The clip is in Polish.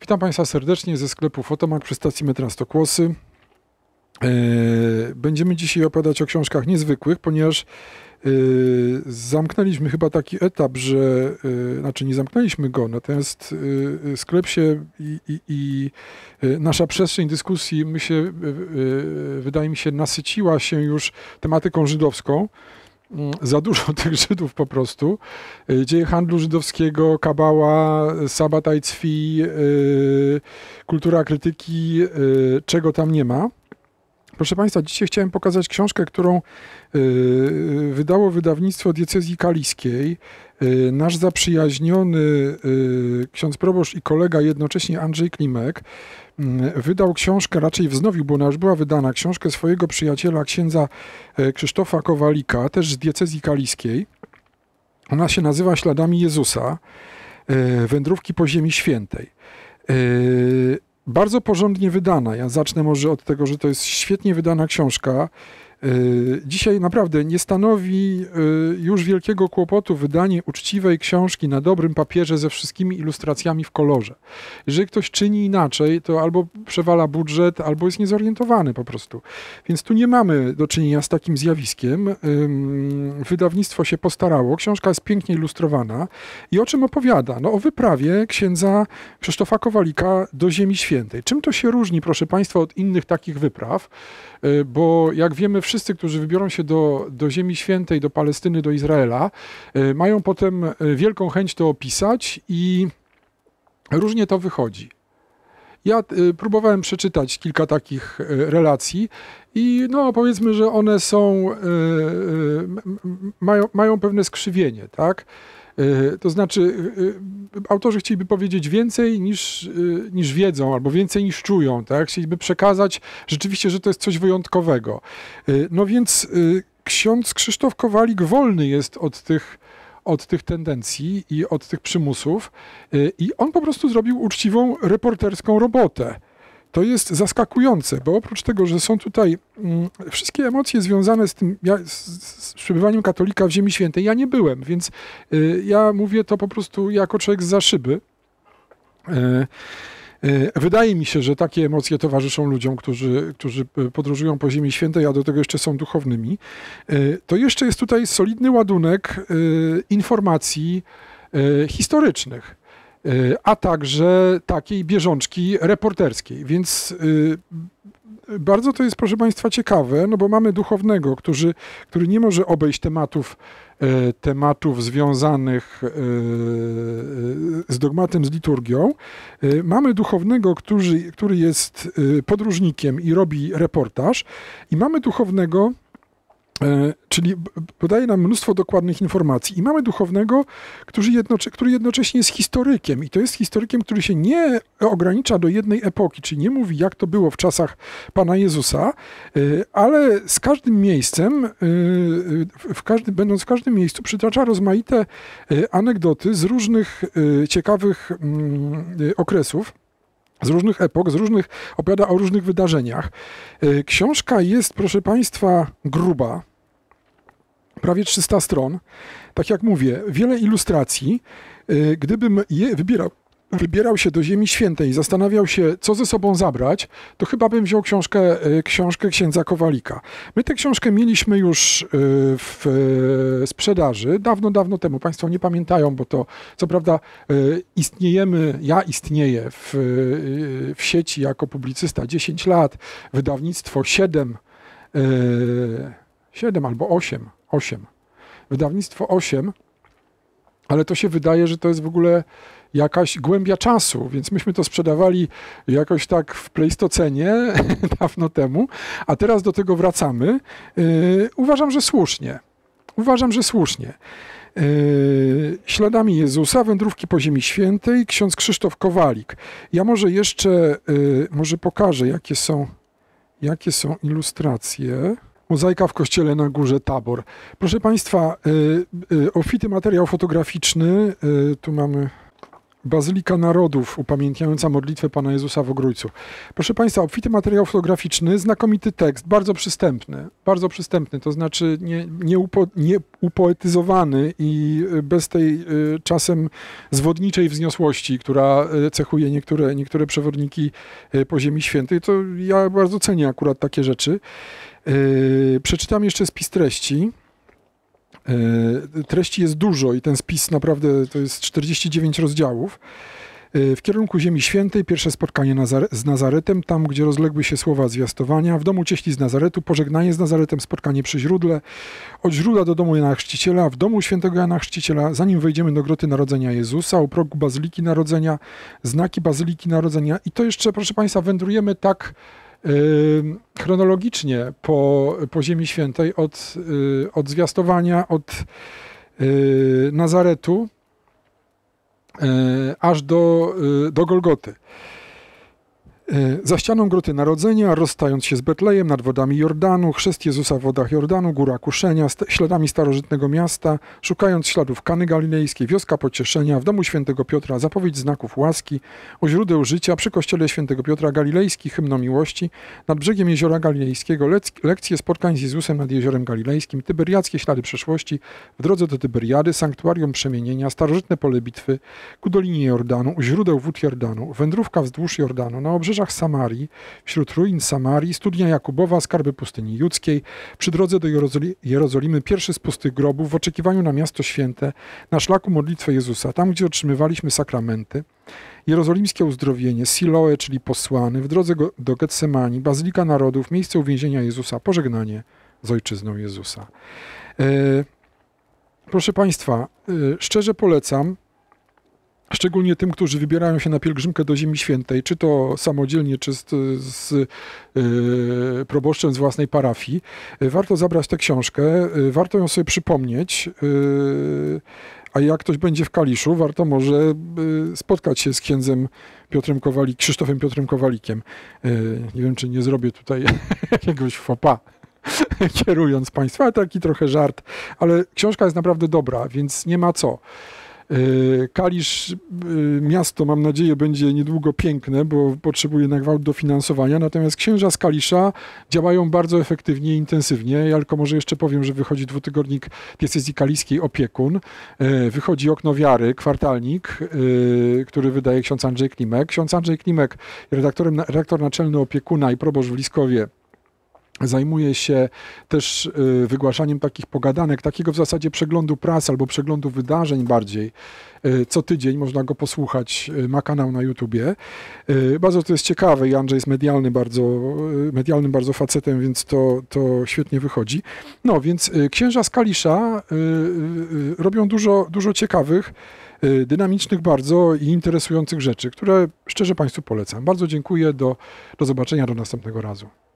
Witam Państwa serdecznie ze sklepu Fotomak przy stacji metra Stokłosy. E, będziemy dzisiaj opowiadać o książkach niezwykłych, ponieważ e, zamknęliśmy chyba taki etap, że e, znaczy nie zamknęliśmy go, natomiast sklep się i, i, i nasza przestrzeń dyskusji my się, wydaje mi się, nasyciła się już tematyką żydowską za dużo tych Żydów po prostu. Y, dzieje handlu żydowskiego, kabała, sabataj y, kultura krytyki, y, czego tam nie ma. Proszę Państwa, dzisiaj chciałem pokazać książkę, którą wydało wydawnictwo diecezji kaliskiej. Y, nasz zaprzyjaźniony y, ksiądz proboszcz i kolega jednocześnie Andrzej Klimek y, wydał książkę, raczej wznowił, bo ona już była wydana, książkę swojego przyjaciela księdza Krzysztofa Kowalika, też z diecezji kaliskiej. Ona się nazywa Śladami Jezusa, wędrówki po Ziemi Świętej. Bardzo porządnie wydana. Ja zacznę może od tego, że to jest świetnie wydana książka. E, dzisiaj naprawdę nie stanowi e, już wielkiego kłopotu wydanie uczciwej książki na dobrym papierze ze wszystkimi ilustracjami w kolorze. Jeżeli ktoś czyni inaczej, to albo przewala budżet, albo jest niezorientowany po prostu. Więc tu nie mamy do czynienia z takim zjawiskiem. Wydawnictwo się postarało, książka jest pięknie ilustrowana. I o czym opowiada? No o wyprawie księdza Krzysztofa Kowalika do Ziemi Świętej. Czym to się różni, proszę Państwa, od innych takich wypraw? E, bo jak wiemy, wszyscy, którzy wybiorą się do, do Ziemi Świętej, do Palestyny, do Izraela, e, mają potem e, wielką chęć to opisać i różnie to wychodzi. Ja e, próbowałem przeczytać kilka takich relacji i no powiedzmy, że one są, mają, mają pewne skrzywienie, tak? E, to znaczy, e, e, autorzy chcieliby powiedzieć więcej niż, niż wiedzą, albo więcej niż czują, tak? Chcieliby przekazać rzeczywiście, że to jest coś wyjątkowego. No więc ksiądz Krzysztof Kowalik wolny jest od tych od tych tendencji i od tych przymusów. I on po prostu zrobił uczciwą reporterską robotę to jest zaskakujące, bo oprócz tego, że są tutaj mm, wszystkie emocje związane z tym, ja, z, z, przebywaniem katolika w Ziemi Świętej, ja nie byłem, więc y, ja mówię to po prostu jako człowiek za szyby. Y, y, wydaje mi się, że takie emocje towarzyszą ludziom, którzy, którzy podróżują po Ziemi Świętej, a do tego jeszcze są duchownymi. To jeszcze jest tutaj solidny ładunek informacji historycznych a także takiej bieżączki reporterskiej. Więc y, bardzo to jest, proszę Państwa, ciekawe, no bo mamy duchownego, który, który nie może obejść tematów, e, tematów związanych e, z dogmatem, z liturgią. E, mamy duchownego, który, który jest podróżnikiem i robi reportaż, i mamy duchownego, E, czyli podaje nam mnóstwo dokładnych informacji. I mamy duchownego, który, jednocze, który jednocześnie jest historykiem. I to jest historykiem, który się nie ogranicza do jednej epoki, czyli nie mówi, jak to było w czasach Pana Jezusa, e, ale z każdym miejscem, e, w będąc w każdym miejscu, przytacza rozmaite anegdoty z różnych ciekawych mm, okresów z różnych epok, z różnych, opowiada o różnych wydarzeniach. Książka jest, proszę Państwa, gruba prawie 300 stron. Tak jak mówię, wiele ilustracji. Y, gdybym je wybierał, wybierał się do Ziemi Świętej i zastanawiał się, co ze sobą zabrać, to chyba bym wziął książkę, y, książkę księdza Kowalika. My tę książkę mieliśmy już y, w sprzedaży dawno, dawno temu. Państwo nie pamiętają, bo to co prawda istniejemy, ja istnieję w, w sieci jako publicysta 10 lat, wydawnictwo 7, 7 albo 8 8. Wydawnictwo 8, ale to się wydaje, że to jest w ogóle jakaś głębia czasu, więc myśmy to sprzedawali jakoś tak w Pleistocenie dawno temu, a teraz do tego wracamy. Yy, uważam, że słusznie. Uważam, że słusznie. Yy, śladami Jezusa, wędrówki po Ziemi Świętej, ksiądz Krzysztof Kowalik. Ja może jeszcze, yy, może pokażę, jakie są, jakie są ilustracje. Mozaika w kościele na górze Tabor. Proszę Państwa, y, y, ofity materiał fotograficzny, y, tu mamy Bazylika Narodów upamiętniająca modlitwę Pana Jezusa w Ogrójcu. Proszę Państwa, obfity materiał fotograficzny, znakomity tekst, bardzo przystępny, bardzo przystępny, to znaczy nie, nie, upo, nie upoetyzowany i bez tej czasem zwodniczej wzniosłości, która cechuje niektóre, niektóre przewodniki po Ziemi Świętej, to ja bardzo cenię akurat takie rzeczy. Yy, przeczytam jeszcze spis treści. Yy, treści jest dużo i ten spis naprawdę to jest 49 rozdziałów. Yy, w kierunku Ziemi Świętej pierwsze spotkanie z Nazaretem, tam gdzie rozległy się słowa zwiastowania, w domu cieśli z Nazaretu, pożegnanie z Nazaretem, spotkanie przy źródle, od źródła do domu Jana Chrzciciela, w domu świętego Jana Chrzciciela, zanim wejdziemy do groty Narodzenia Jezusa, u progu Bazyliki Narodzenia, znaki Bazyliki Narodzenia i to jeszcze, proszę Państwa, wędrujemy tak chronologicznie po, po Ziemi Świętej od, y, od zwiastowania, od y, Nazaretu y, aż do, do Golgoty. Y, za ścianą groty narodzenia, rozstając się z Betlejem nad wodami Jordanu, chrzest Jezusa w wodach Jordanu, góra kuszenia, śladami starożytnego miasta, szukając śladów Kany Galilejskiej, wioska pocieszenia, w domu świętego Piotra zapowiedź znaków łaski, u źródeł życia przy kościele świętego Piotra Galilejski hymno miłości, nad brzegiem jeziora galilejskiego lekcje spotkań z Jezusem nad jeziorem galilejskim, tyberiackie ślady przeszłości w drodze do Tyberiady, sanktuarium przemienienia, starożytne pole bitwy ku dolinie Jordanu, u źródeł wód Jordanu, wędrówka wzdłuż Jordanu, na obrzeżu obrzeżach Samarii, wśród ruin Samarii, studnia Jakubowa, skarby pustyni judzkiej, przy drodze do Jerozoli Jerozolimy, pierwszy z pustych grobów, w oczekiwaniu na miasto święte, na szlaku modlitwę Jezusa, tam gdzie otrzymywaliśmy sakramenty, jerozolimskie uzdrowienie, Siloe, czyli posłany, w drodze do Getsemani, Bazylika Narodów, miejsce uwięzienia Jezusa, pożegnanie z ojczyzną Jezusa. E, proszę Państwa, e, szczerze polecam Szczególnie tym, którzy wybierają się na pielgrzymkę do Ziemi Świętej, czy to samodzielnie, czy z, z e, proboszczem z własnej parafii, e, warto zabrać tę książkę, e, warto ją sobie przypomnieć. a jak ktoś będzie w Kaliszu, warto może spotkać się z księdzem Piotrem Kowalik, Krzysztofem Piotrem Kowalikiem. Nie wiem, czy nie zrobię tutaj jakiegoś fopa kierując Państwa, taki trochę żart, ale książka jest naprawdę dobra, więc nie ma co. Y, Kalisz, y, miasto mam nadzieję będzie niedługo piękne, bo potrzebuje na gwałt dofinansowania, natomiast księża z Kalisza działają bardzo efektywnie i intensywnie. Ja tylko może jeszcze powiem, że wychodzi dwutygodnik diecezji kaliskiej Opiekun, y, wychodzi Okno Wiary, kwartalnik, który wydaje ksiądz Andrzej Klimek. Ksiądz Andrzej Klimek, redaktorem, redaktor naczelny Opiekuna i proboszcz w Liskowie, Zajmuje się też y, wygłaszaniem takich pogadanek, takiego w zasadzie przeglądu prasy albo przeglądu wydarzeń bardziej. Y, co tydzień można go posłuchać, y, ma kanał na YouTubie. Bardzo to jest ciekawe i Andrzej jest medialny bardzo, medialnym bardzo facetem, więc to, to świetnie wychodzi. No więc księża z Kalisza robią dużo, dużo ciekawych dynamicznych bardzo i interesujących rzeczy, które szczerze Państwu polecam. Bardzo dziękuję, do, do zobaczenia, do następnego razu.